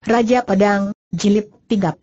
Raja Pedang, Jilid 35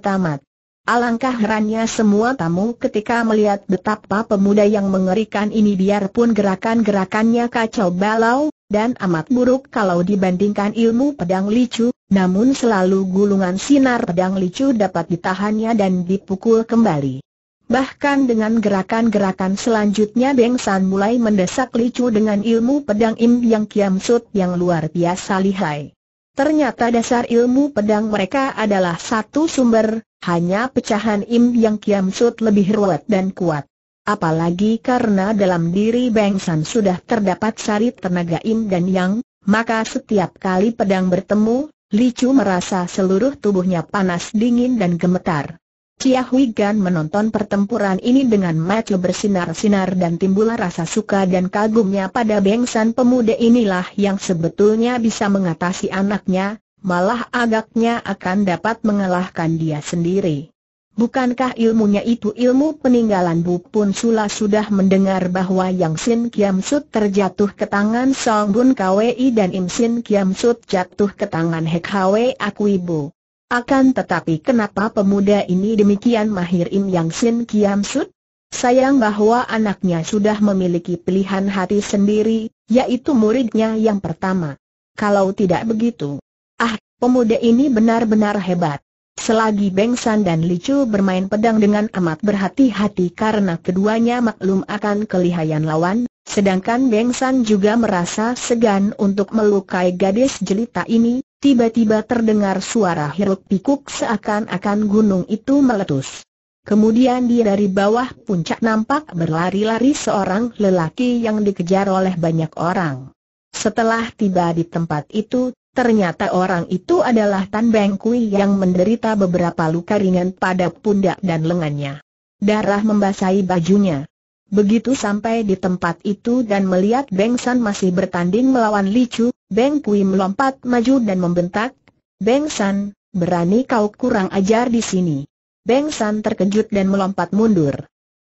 Tamat Alangkah herannya semua tamu ketika melihat betapa pemuda yang mengerikan ini biarpun gerakan-gerakannya kacau balau, dan amat buruk kalau dibandingkan ilmu pedang licu, namun selalu gulungan sinar pedang licu dapat ditahannya dan dipukul kembali. Bahkan dengan gerakan-gerakan selanjutnya Beng San mulai mendesak licu dengan ilmu pedang Im Yang Kiam Sut yang luar biasa lihai. Ternyata dasar ilmu pedang mereka adalah satu sumber, hanya pecahan Im Yang Kiam Sud lebih ruwet dan kuat. Apalagi karena dalam diri Beng San sudah terdapat sarit tenaga Im dan Yang, maka setiap kali pedang bertemu, Licu merasa seluruh tubuhnya panas dingin dan gemetar. Chia Hui Gan menonton pertempuran ini dengan mata bersinar-sinar dan timbul rasa suka dan kagumnya pada bengsan pemuda inilah yang sebetulnya bisa mengatasi anaknya, malah agaknya akan dapat mengalahkan dia sendiri. Bukankah ilmunya itu ilmu peninggalan Bu Pun Sula sudah mendengar bahwa Yang Sin Kiam Sut terjatuh ke tangan Song Bun Kwei dan Im Sin Kiam Sut jatuh ke tangan Hek Hwe Aku Ibu. Akan tetapi kenapa pemuda ini demikian mahir Im Yang Sin Kiam Sud? Sayang bahwa anaknya sudah memiliki pilihan hati sendiri, yaitu muridnya yang pertama. Kalau tidak begitu, ah, pemuda ini benar-benar hebat. Selagi Beng San dan Licu bermain pedang dengan amat berhati-hati karena keduanya maklum akan kelihayan lawan, sedangkan Beng San juga merasa segan untuk melukai gadis jelita ini, tiba-tiba terdengar suara hiruk pikuk seakan-akan gunung itu meletus. Kemudian di dari bawah puncak nampak berlari-lari seorang lelaki yang dikejar oleh banyak orang. Setelah tiba di tempat itu, ternyata orang itu adalah Tan Beng Kui yang menderita beberapa luka ringan pada pundak dan lengannya. Darah membasahi bajunya. Begitu sampai di tempat itu dan melihat Beng San masih bertanding melawan Li Chu. Beng Pui melompat maju dan membentak, Beng San, berani kau kurang ajar di sini. Beng San terkejut dan melompat mundur.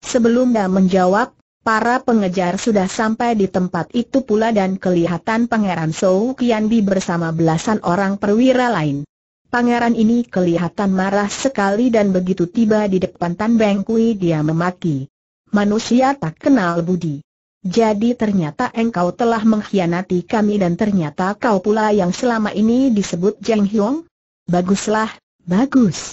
Sebelum dia menjawab, para pengejar sudah sampai di tempat itu pula dan kelihatan Pangeran Sou Kian bersama belasan orang perwira lain. Pangeran ini kelihatan marah sekali dan begitu tiba di depan Tan Beng Kui dia memaki. Manusia tak kenal budi. Jadi ternyata engkau telah mengkhianati kami dan ternyata kau pula yang selama ini disebut Jeng Hyong? Baguslah, bagus.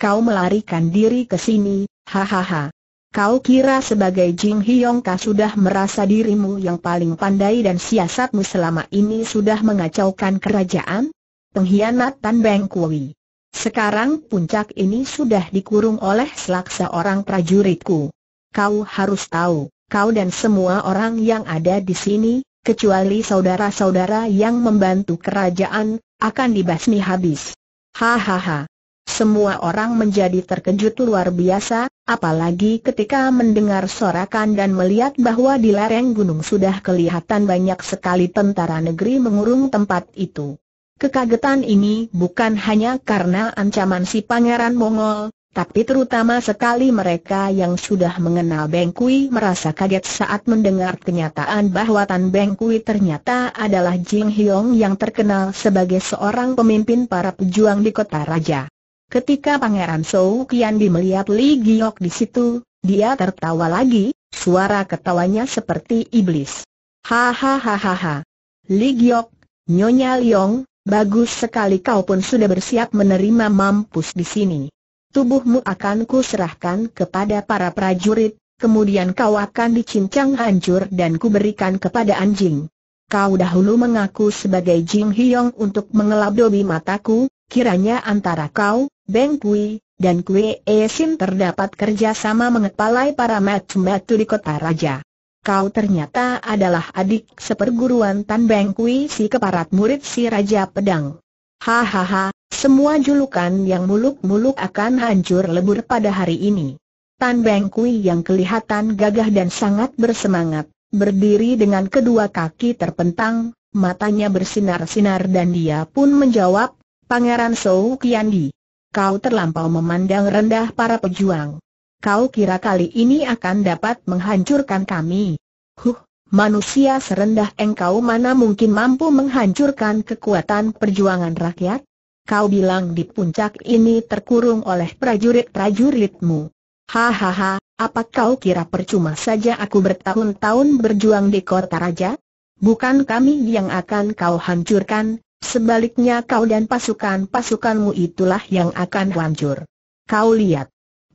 Kau melarikan diri ke sini, hahaha. Kau kira sebagai Jing Hyong kau sudah merasa dirimu yang paling pandai dan siasatmu selama ini sudah mengacaukan kerajaan? Pengkhianatan Beng Kui. Sekarang puncak ini sudah dikurung oleh selaksa orang prajuritku. Kau harus tahu, kau dan semua orang yang ada di sini, kecuali saudara-saudara yang membantu kerajaan, akan dibasmi habis. Hahaha. Semua orang menjadi terkejut luar biasa, apalagi ketika mendengar sorakan dan melihat bahwa di lereng gunung sudah kelihatan banyak sekali tentara negeri mengurung tempat itu. Kekagetan ini bukan hanya karena ancaman si Pangeran Mongol, tapi terutama sekali mereka yang sudah mengenal Beng Kui merasa kaget saat mendengar kenyataan bahwa Tan Beng Kui ternyata adalah Jing Hyong yang terkenal sebagai seorang pemimpin para pejuang di kota raja. Ketika Pangeran Sou Kianbi melihat Li Giok di situ, dia tertawa lagi, suara ketawanya seperti iblis. Hahaha. Li Giok, Nyonya Liong, bagus sekali kau pun sudah bersiap menerima mampus di sini tubuhmu akan kuserahkan kepada para prajurit, kemudian kau akan dicincang hancur dan kuberikan kepada anjing. Kau dahulu mengaku sebagai Jing Hyong untuk mengeladobi mataku, kiranya antara kau, Beng Kui, dan Kue E Sin terdapat kerjasama mengepalai para metu-metu di kota raja. Kau ternyata adalah adik seperguruan Tan Beng Kui si keparat murid si Raja Pedang. Hahaha, semua julukan yang muluk-muluk akan hancur lebur pada hari ini. Tan Beng Kui yang kelihatan gagah dan sangat bersemangat, berdiri dengan kedua kaki terpentang, matanya bersinar-sinar dan dia pun menjawab, Pangeran Sou Kiandi, kau terlampau memandang rendah para pejuang. Kau kira kali ini akan dapat menghancurkan kami. Huh, manusia serendah engkau mana mungkin mampu menghancurkan kekuatan perjuangan rakyat? Kau bilang di puncak ini terkurung oleh prajurit-prajuritmu. Hahaha, apa kau kira percuma saja aku bertahun-tahun berjuang di kota raja? Bukan kami yang akan kau hancurkan, sebaliknya kau dan pasukan-pasukanmu itulah yang akan hancur. Kau lihat.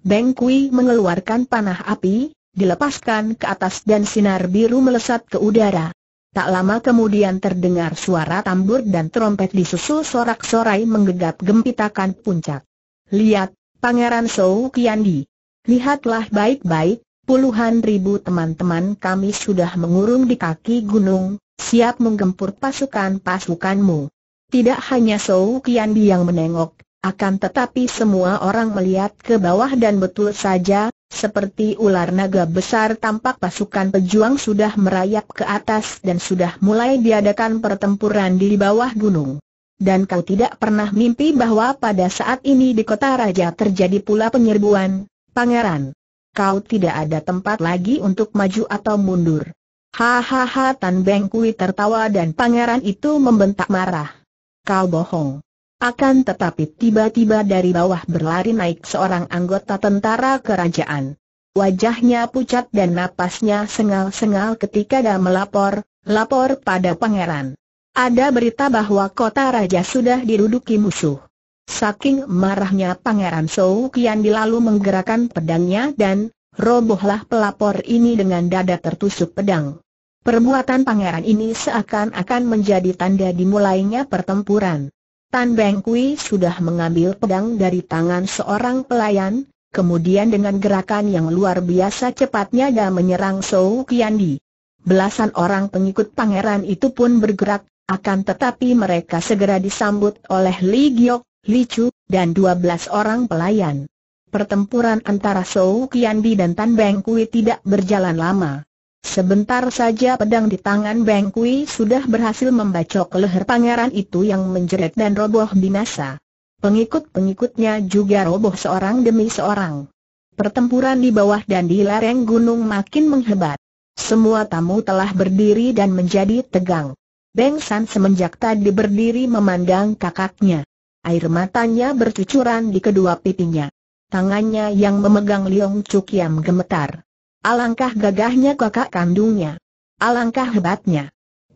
Beng Kui mengeluarkan panah api, dilepaskan ke atas dan sinar biru melesat ke udara. Tak lama kemudian terdengar suara tambur dan trompet disusul sorak-sorai menggegap gempitakan puncak. Lihat, Pangeran Sou Kiandi. Lihatlah baik-baik, puluhan ribu teman-teman kami sudah mengurung di kaki gunung, siap menggempur pasukan-pasukanmu. Tidak hanya Sou Kiandi yang menengok, akan tetapi semua orang melihat ke bawah dan betul saja, seperti ular naga besar tampak pasukan pejuang sudah merayap ke atas dan sudah mulai diadakan pertempuran di bawah gunung. Dan kau tidak pernah mimpi bahwa pada saat ini di kota raja terjadi pula penyerbuan, pangeran. Kau tidak ada tempat lagi untuk maju atau mundur. Hahaha Tan Beng Kui tertawa dan pangeran itu membentak marah. Kau bohong. Akan tetapi tiba-tiba dari bawah berlari naik seorang anggota tentara kerajaan. Wajahnya pucat dan napasnya sengal-sengal ketika dia melapor, lapor pada pangeran. Ada berita bahwa kota raja sudah diruduki musuh. Saking marahnya pangeran Sou Kian dilalu menggerakkan pedangnya dan robohlah pelapor ini dengan dada tertusuk pedang. Perbuatan pangeran ini seakan-akan menjadi tanda dimulainya pertempuran. Tan Beng Kui sudah mengambil pedang dari tangan seorang pelayan, kemudian dengan gerakan yang luar biasa cepatnya dia menyerang Sou Kiandi. Belasan orang pengikut pangeran itu pun bergerak, akan tetapi mereka segera disambut oleh Li Giok, Li Chu, dan dua belas orang pelayan. Pertempuran antara Sou Kiandi dan Tan Beng Kui tidak berjalan lama. Sebentar saja pedang di tangan Beng Kui sudah berhasil membacok leher pangeran itu yang menjerit dan roboh binasa. Pengikut-pengikutnya juga roboh seorang demi seorang. Pertempuran di bawah dan di lereng gunung makin menghebat. Semua tamu telah berdiri dan menjadi tegang. Beng San semenjak tadi berdiri memandang kakaknya. Air matanya bercucuran di kedua pipinya. Tangannya yang memegang Liong Cukiam gemetar. Alangkah gagahnya kakak kandungnya. Alangkah hebatnya.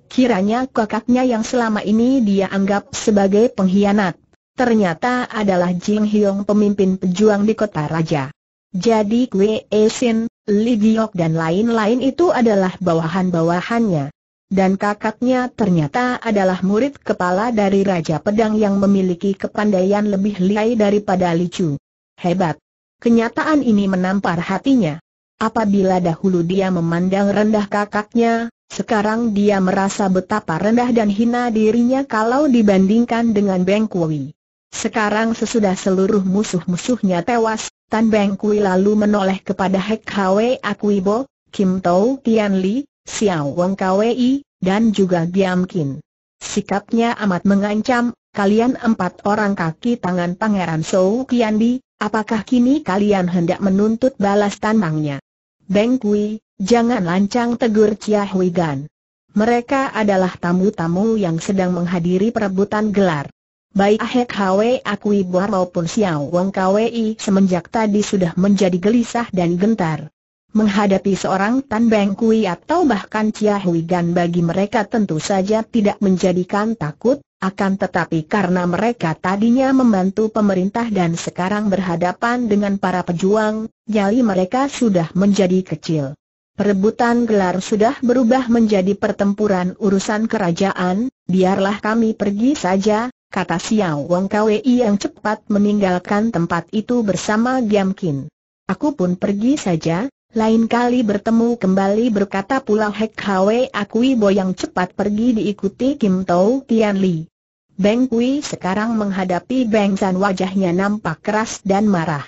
Kiranya kakaknya yang selama ini dia anggap sebagai pengkhianat, ternyata adalah Jing Hyong pemimpin pejuang di kota raja. Jadi Kwe Sin, Li Giok dan lain-lain itu adalah bawahan-bawahannya. Dan kakaknya ternyata adalah murid kepala dari Raja Pedang yang memiliki kepandaian lebih liai daripada Li Chu. Hebat. Kenyataan ini menampar hatinya. Apabila dahulu dia memandang rendah kakaknya, sekarang dia merasa betapa rendah dan hina dirinya kalau dibandingkan dengan Beng Kui. Sekarang sesudah seluruh musuh-musuhnya tewas, Tan Beng Kui lalu menoleh kepada Hek Hwe Kim Tau Tian Li, Xiao Wong Kwei, dan juga Giam Kin. Sikapnya amat mengancam, kalian empat orang kaki tangan Pangeran Sou Kian Di, apakah kini kalian hendak menuntut balas tanangnya? Beng Kui, jangan lancang tegur Chia Hui Gan. Mereka adalah tamu-tamu yang sedang menghadiri perebutan gelar. Baik Ahek Hwe Akui Buar maupun Xiao Wong Kwei semenjak tadi sudah menjadi gelisah dan gentar. Menghadapi seorang Tan Beng Kui atau bahkan Chia Hui Gan bagi mereka tentu saja tidak menjadikan takut, akan tetapi karena mereka tadinya membantu pemerintah dan sekarang berhadapan dengan para pejuang, nyali mereka sudah menjadi kecil. Perebutan gelar sudah berubah menjadi pertempuran urusan kerajaan, biarlah kami pergi saja, kata Xiao Wong Kwei yang cepat meninggalkan tempat itu bersama Giam Kin. Aku pun pergi saja, lain kali bertemu kembali berkata pula Hek Hwe Akui Bo yang cepat pergi diikuti Kim Tau Tian Li. Beng Kui sekarang menghadapi Beng San wajahnya nampak keras dan marah.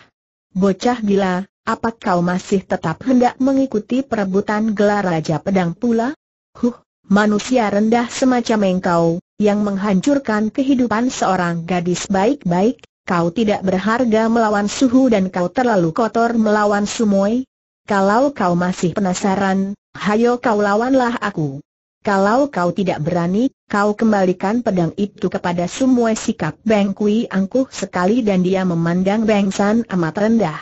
Bocah gila, apa kau masih tetap hendak mengikuti perebutan gelar Raja Pedang pula? Huh, manusia rendah semacam engkau, yang menghancurkan kehidupan seorang gadis baik-baik, kau tidak berharga melawan suhu dan kau terlalu kotor melawan sumoi. Kalau kau masih penasaran, hayo kau lawanlah aku. Kalau kau tidak berani, kau kembalikan pedang itu kepada semua sikap Beng Kui angkuh sekali dan dia memandang Beng San amat rendah.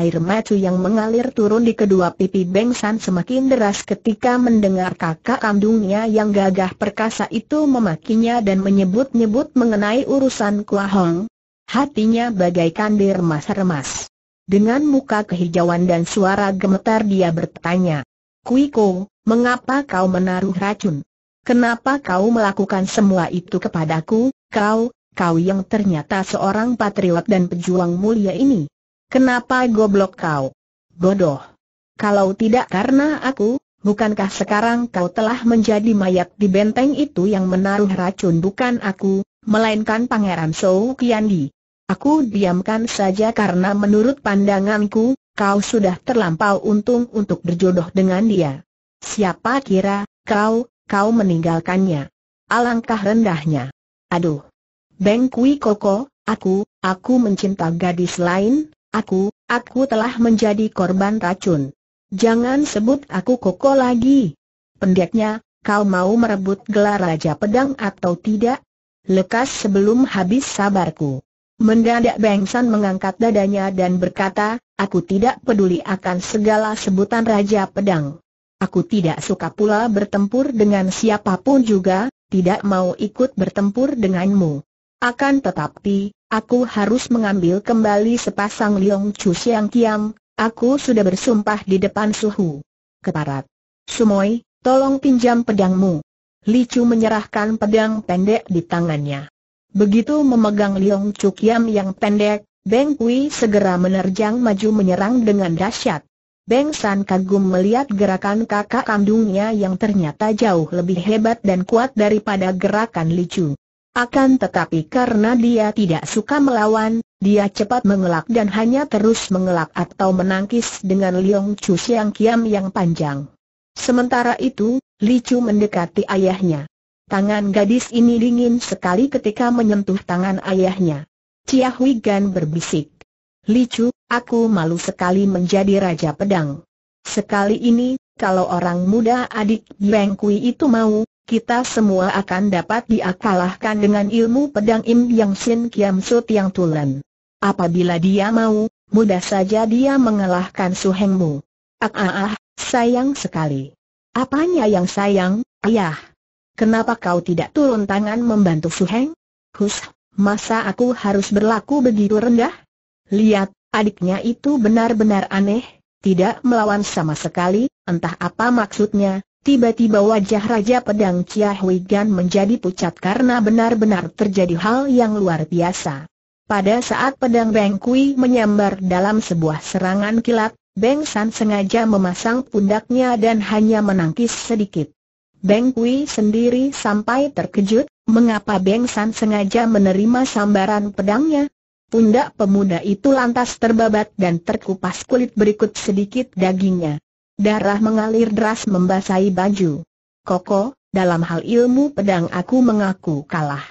Air macu yang mengalir turun di kedua pipi Beng San semakin deras ketika mendengar kakak kandungnya yang gagah perkasa itu memakinya dan menyebut-nyebut mengenai urusan Kua Hong. Hatinya bagaikan diremas-remas. Dengan muka kehijauan dan suara gemetar dia bertanya, Kui Ko. Mengapa kau menaruh racun? Kenapa kau melakukan semua itu kepadaku, kau, kau yang ternyata seorang patriot dan pejuang mulia ini? Kenapa goblok kau? Bodoh. Kalau tidak karena aku, bukankah sekarang kau telah menjadi mayat di benteng itu yang menaruh racun bukan aku, melainkan Pangeran Sou Kiandi. Aku diamkan saja karena menurut pandanganku, kau sudah terlampau untung untuk berjodoh dengan dia. Siapa kira, kau, kau meninggalkannya. Alangkah rendahnya. Aduh. Beng Kui Koko, aku, aku mencinta gadis lain, aku, aku telah menjadi korban racun. Jangan sebut aku Koko lagi. Pendeknya, kau mau merebut gelar Raja Pedang atau tidak? Lekas sebelum habis sabarku. Mendadak Beng San mengangkat dadanya dan berkata, aku tidak peduli akan segala sebutan Raja Pedang. Aku tidak suka pula bertempur dengan siapapun juga, tidak mau ikut bertempur denganmu. Akan tetapi, aku harus mengambil kembali sepasang Liong Chu Siang Kiam, aku sudah bersumpah di depan suhu. Keparat. Sumoi, tolong pinjam pedangmu. Li Chu menyerahkan pedang pendek di tangannya. Begitu memegang Liong Chu Kiam yang pendek, Beng Kui segera menerjang maju menyerang dengan dahsyat. Beng San kagum melihat gerakan kakak kandungnya yang ternyata jauh lebih hebat dan kuat daripada gerakan Licu. Akan tetapi karena dia tidak suka melawan, dia cepat mengelak dan hanya terus mengelak atau menangkis dengan Liong Chu Siang Kiam yang panjang. Sementara itu, Li Chu mendekati ayahnya. Tangan gadis ini dingin sekali ketika menyentuh tangan ayahnya. Chia Hui Gan berbisik. Li Chu. Aku malu sekali menjadi Raja Pedang. Sekali ini, kalau orang muda adik Yang Kui itu mau, kita semua akan dapat diakalahkan dengan ilmu pedang Im Yang Sin Kiam Sut Yang Tulen. Apabila dia mau, mudah saja dia mengalahkan suhengmu. Ah, ah, ah, sayang sekali. Apanya yang sayang, ayah? Kenapa kau tidak turun tangan membantu Su Heng? Hus, masa aku harus berlaku begitu rendah? Lihat, Adiknya itu benar-benar aneh, tidak melawan sama sekali, entah apa maksudnya, tiba-tiba wajah Raja Pedang Chia Hui Gan menjadi pucat karena benar-benar terjadi hal yang luar biasa. Pada saat pedang Beng Kui menyambar dalam sebuah serangan kilat, Beng San sengaja memasang pundaknya dan hanya menangkis sedikit. Beng Kui sendiri sampai terkejut, mengapa Beng San sengaja menerima sambaran pedangnya, Pundak pemuda itu lantas terbabat dan terkupas kulit berikut sedikit dagingnya. Darah mengalir deras membasahi baju. Koko, dalam hal ilmu pedang aku mengaku kalah.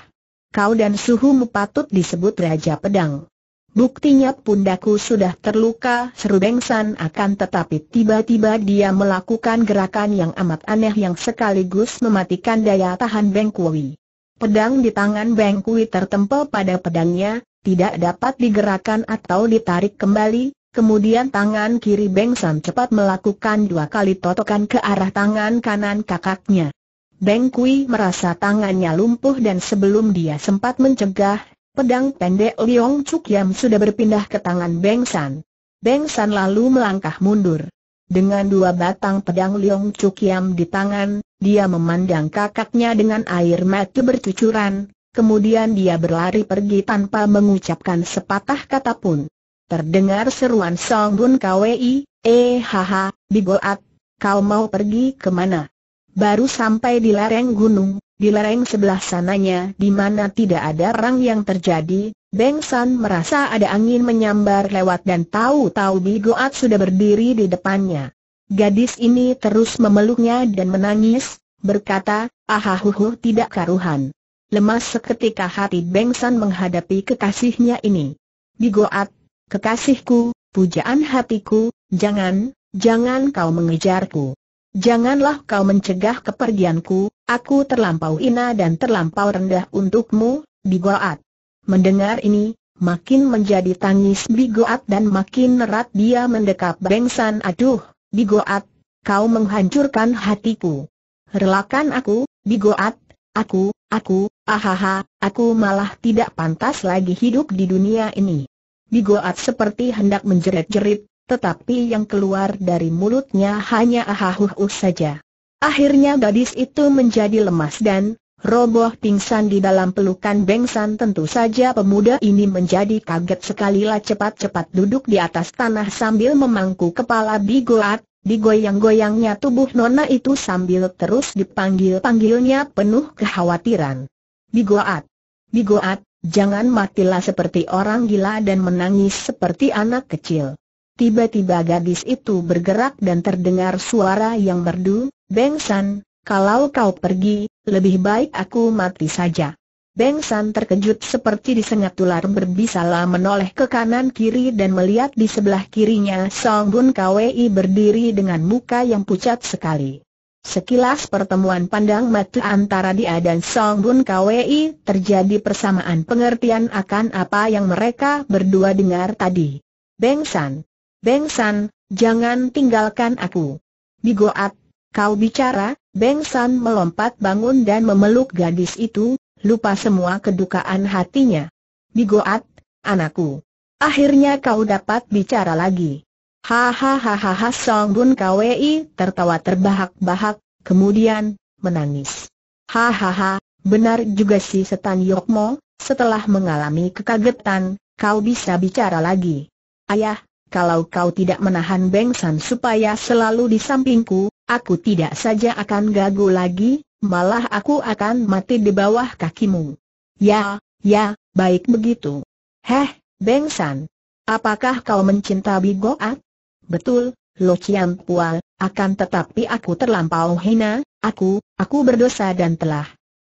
Kau dan suhumu patut disebut Raja Pedang. Buktinya pundaku sudah terluka seru Bengsan akan tetapi tiba-tiba dia melakukan gerakan yang amat aneh yang sekaligus mematikan daya tahan Bengkui. Pedang di tangan Bengkui tertempel pada pedangnya, tidak dapat digerakkan atau ditarik kembali, kemudian tangan kiri Beng San cepat melakukan dua kali totokan ke arah tangan kanan kakaknya. Beng Kui merasa tangannya lumpuh dan sebelum dia sempat mencegah, pedang pendek Liong Chuk Yam sudah berpindah ke tangan Beng San. Beng San lalu melangkah mundur. Dengan dua batang pedang Liong Chuk Yam di tangan, dia memandang kakaknya dengan air mata bercucuran, kemudian dia berlari pergi tanpa mengucapkan sepatah kata pun. Terdengar seruan Song Bun Kwi, eh haha, bigoat, kau mau pergi kemana? Baru sampai di lereng gunung, di lereng sebelah sananya di mana tidak ada orang yang terjadi, Beng San merasa ada angin menyambar lewat dan tahu-tahu Bigoat sudah berdiri di depannya. Gadis ini terus memeluknya dan menangis, berkata, ahahuhu tidak karuhan. Lemas seketika hati Bengsan menghadapi kekasihnya ini. Bigoat, kekasihku, pujaan hatiku, jangan, jangan kau mengejarku. Janganlah kau mencegah kepergianku, aku terlampau ina dan terlampau rendah untukmu, Bigoat. Mendengar ini, makin menjadi tangis Bigoat dan makin erat dia mendekap Bengsan Aduh, Bigoat, kau menghancurkan hatiku. Relakan aku, Bigoat, aku, aku, Ahaha, aku malah tidak pantas lagi hidup di dunia ini. Bigoat seperti hendak menjerit-jerit, tetapi yang keluar dari mulutnya hanya ahahuhuh saja. Akhirnya gadis itu menjadi lemas dan roboh pingsan di dalam pelukan Bengsan tentu saja pemuda ini menjadi kaget sekali lah cepat-cepat duduk di atas tanah sambil memangku kepala Bigoat, digoyang-goyangnya tubuh nona itu sambil terus dipanggil-panggilnya penuh kekhawatiran. Bigoat. Bigoat, jangan matilah seperti orang gila dan menangis seperti anak kecil. Tiba-tiba gadis itu bergerak dan terdengar suara yang merdu, Beng San, kalau kau pergi, lebih baik aku mati saja. Beng San terkejut seperti disengat ular berbisalah menoleh ke kanan kiri dan melihat di sebelah kirinya Song Bun Kwei berdiri dengan muka yang pucat sekali. Sekilas pertemuan pandang mata antara dia dan Song Bun Kwi terjadi persamaan pengertian akan apa yang mereka berdua dengar tadi. Beng San, Beng San, jangan tinggalkan aku. Bigoat, kau bicara, Beng San melompat bangun dan memeluk gadis itu, lupa semua kedukaan hatinya. Bigoat, anakku. Akhirnya kau dapat bicara lagi. Hahaha Song Bun Kwi tertawa terbahak-bahak, kemudian menangis. Hahaha, benar juga si Setan Yokmo, setelah mengalami kekagetan, kau bisa bicara lagi. Ayah, kalau kau tidak menahan Beng San supaya selalu di sampingku, aku tidak saja akan gagu lagi, malah aku akan mati di bawah kakimu. Ya, ya, baik begitu. Heh, Beng San, apakah kau mencinta Bigoat? Betul, Lo Chiam Pual, akan tetapi aku terlampau hina, aku, aku berdosa dan telah.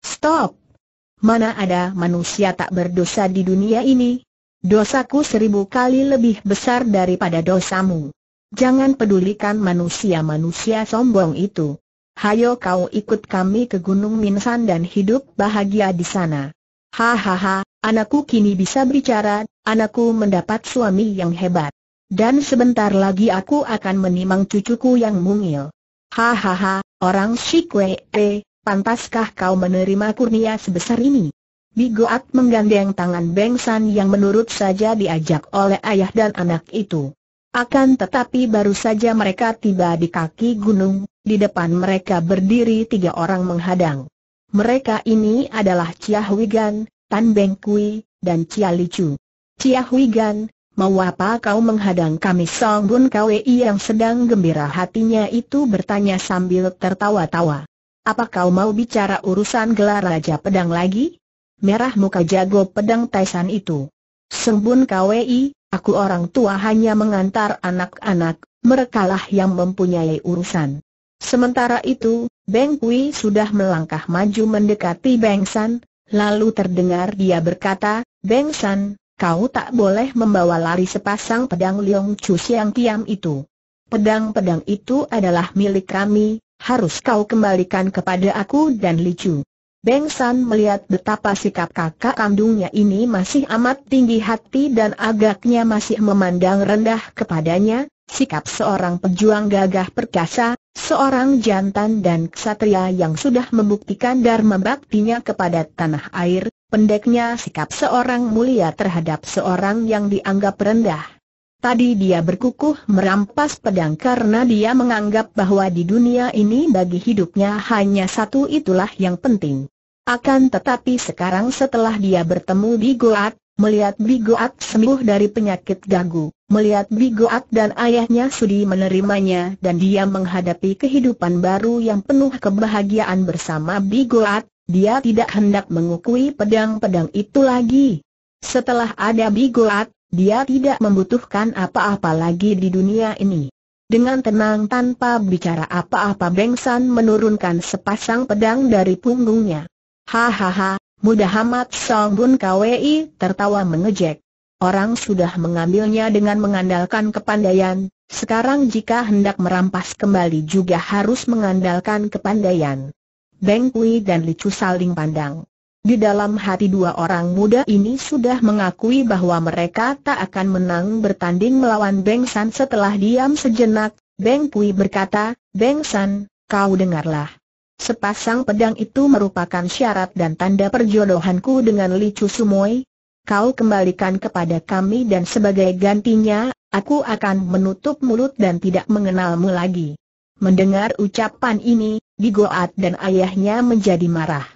Stop! Mana ada manusia tak berdosa di dunia ini? Dosaku seribu kali lebih besar daripada dosamu. Jangan pedulikan manusia-manusia sombong itu. Hayo kau ikut kami ke Gunung Minsan dan hidup bahagia di sana. Hahaha, anakku kini bisa bicara, anakku mendapat suami yang hebat. Dan sebentar lagi aku akan menimang cucuku yang mungil. Hahaha, orang Shikwee, eh, pantaskah kau menerima kurnia sebesar ini? Bigoat menggandeng tangan Bengsan yang menurut saja diajak oleh ayah dan anak itu. Akan tetapi baru saja mereka tiba di kaki gunung, di depan mereka berdiri tiga orang menghadang. Mereka ini adalah Chia Huigan, Tan Beng Kui, dan Chia Chu. Chia Huigan, Mau apa kau menghadang kami Song Bun Kwei yang sedang gembira hatinya itu bertanya sambil tertawa-tawa. Apa kau mau bicara urusan gelar Raja Pedang lagi? Merah muka jago pedang Taisan itu. Song Bun Kwei, aku orang tua hanya mengantar anak-anak, merekalah yang mempunyai urusan. Sementara itu, Beng Kui sudah melangkah maju mendekati Beng San, lalu terdengar dia berkata, Beng San, kau tak boleh membawa lari sepasang pedang Liong Chu Siang Tiam itu. Pedang-pedang itu adalah milik kami, harus kau kembalikan kepada aku dan Li Chu. Beng San melihat betapa sikap kakak kandungnya ini masih amat tinggi hati dan agaknya masih memandang rendah kepadanya, sikap seorang pejuang gagah perkasa, seorang jantan dan ksatria yang sudah membuktikan dharma baktinya kepada tanah air, Pendeknya sikap seorang mulia terhadap seorang yang dianggap rendah. Tadi dia berkukuh merampas pedang karena dia menganggap bahwa di dunia ini bagi hidupnya hanya satu itulah yang penting. Akan tetapi sekarang setelah dia bertemu Bigoat, melihat Bigoat sembuh dari penyakit gagu, melihat Bigoat dan ayahnya sudi menerimanya dan dia menghadapi kehidupan baru yang penuh kebahagiaan bersama Bigoat, dia tidak hendak mengukui pedang-pedang itu lagi. Setelah ada Bigoat, dia tidak membutuhkan apa-apa lagi di dunia ini. Dengan tenang tanpa bicara apa-apa Beng menurunkan sepasang pedang dari punggungnya. Hahaha, mudah amat Song Bun Kwei tertawa mengejek. Orang sudah mengambilnya dengan mengandalkan kepandaian, sekarang jika hendak merampas kembali juga harus mengandalkan kepandaian. Beng Kui dan Licu saling pandang. Di dalam hati dua orang muda ini sudah mengakui bahwa mereka tak akan menang bertanding melawan Beng San setelah diam sejenak, Beng Kui berkata, Beng San, kau dengarlah. Sepasang pedang itu merupakan syarat dan tanda perjodohanku dengan Licu Sumoy. Kau kembalikan kepada kami dan sebagai gantinya, aku akan menutup mulut dan tidak mengenalmu lagi. Mendengar ucapan ini, Bigoat dan ayahnya menjadi marah.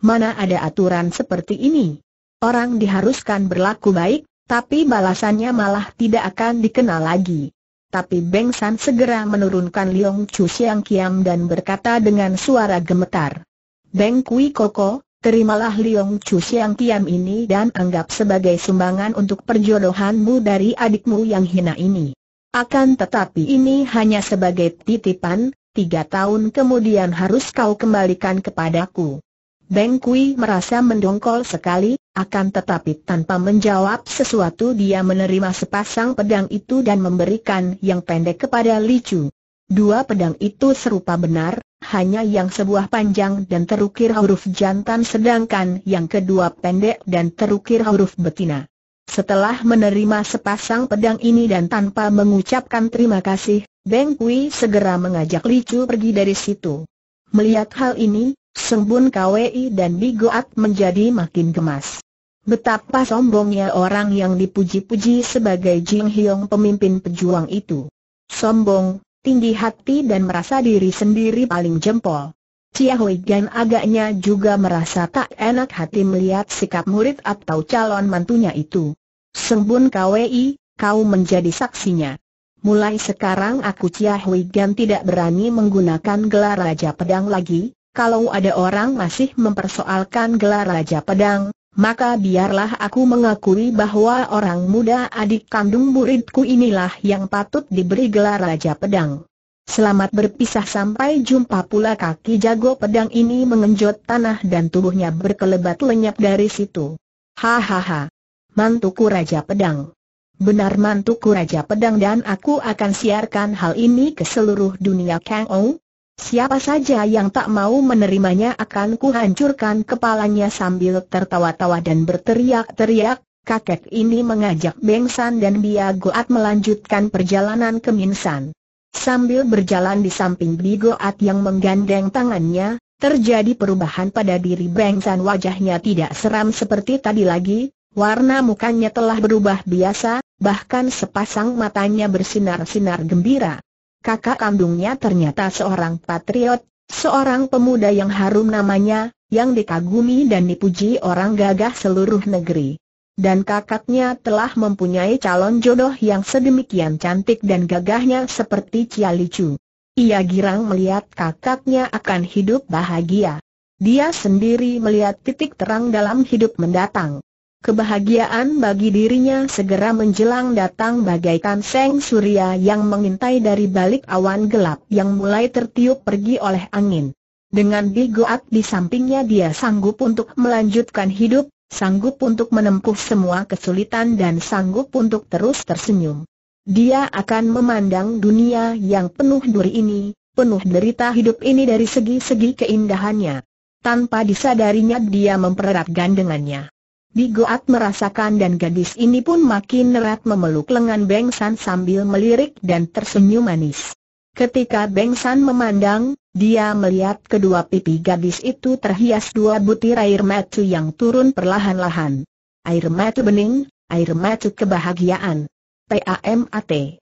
Mana ada aturan seperti ini? Orang diharuskan berlaku baik, tapi balasannya malah tidak akan dikenal lagi. Tapi Beng San segera menurunkan Liong Chu Siang Kiam dan berkata dengan suara gemetar. Beng Kui Koko, terimalah Liong Chu Siang Kiam ini dan anggap sebagai sumbangan untuk perjodohanmu dari adikmu yang hina ini. Akan tetapi ini hanya sebagai titipan, tiga tahun kemudian harus kau kembalikan kepadaku. Beng Kui merasa mendongkol sekali, akan tetapi tanpa menjawab sesuatu dia menerima sepasang pedang itu dan memberikan yang pendek kepada Li Chu. Dua pedang itu serupa benar, hanya yang sebuah panjang dan terukir huruf jantan sedangkan yang kedua pendek dan terukir huruf betina. Setelah menerima sepasang pedang ini dan tanpa mengucapkan terima kasih, Beng Kui segera mengajak Licu pergi dari situ. Melihat hal ini, Sembun Kwei dan Bigoat menjadi makin gemas. Betapa sombongnya orang yang dipuji-puji sebagai Jing Hyong pemimpin pejuang itu. Sombong, tinggi hati dan merasa diri sendiri paling jempol. Chia Hui Gan agaknya juga merasa tak enak hati melihat sikap murid atau calon mantunya itu. Sembun KWI, kau menjadi saksinya. Mulai sekarang aku Chia Hui Gan tidak berani menggunakan gelar Raja Pedang lagi, kalau ada orang masih mempersoalkan gelar Raja Pedang, maka biarlah aku mengakui bahwa orang muda adik kandung muridku inilah yang patut diberi gelar Raja Pedang. Selamat berpisah sampai jumpa pula kaki jago pedang ini mengenjot tanah dan tubuhnya berkelebat lenyap dari situ. Hahaha. Mantuku Raja Pedang. Benar mantuku Raja Pedang dan aku akan siarkan hal ini ke seluruh dunia Kang Ou. Siapa saja yang tak mau menerimanya akan kuhancurkan kepalanya sambil tertawa-tawa dan berteriak-teriak, kakek ini mengajak Bengsan dan Bia melanjutkan perjalanan ke Minsan. Sambil berjalan di samping Bigoat yang menggandeng tangannya, terjadi perubahan pada diri Bengsan wajahnya tidak seram seperti tadi lagi, warna mukanya telah berubah biasa, bahkan sepasang matanya bersinar-sinar gembira. Kakak kandungnya ternyata seorang patriot, seorang pemuda yang harum namanya, yang dikagumi dan dipuji orang gagah seluruh negeri. Dan kakaknya telah mempunyai calon jodoh yang sedemikian cantik dan gagahnya seperti Cia Licu. Ia girang melihat kakaknya akan hidup bahagia. Dia sendiri melihat titik terang dalam hidup mendatang. Kebahagiaan bagi dirinya segera menjelang datang bagaikan seng surya yang mengintai dari balik awan gelap yang mulai tertiup pergi oleh angin. Dengan Bigoat di sampingnya dia sanggup untuk melanjutkan hidup sanggup untuk menempuh semua kesulitan dan sanggup untuk terus tersenyum. Dia akan memandang dunia yang penuh duri ini, penuh derita hidup ini dari segi-segi keindahannya. Tanpa disadarinya dia mempererat gandengannya. Bigoat merasakan dan gadis ini pun makin erat memeluk lengan Beng San sambil melirik dan tersenyum manis. Ketika Beng San memandang, dia melihat kedua pipi gadis itu terhias dua butir air mata yang turun perlahan-lahan. Air mata bening, air mata kebahagiaan. PAMAT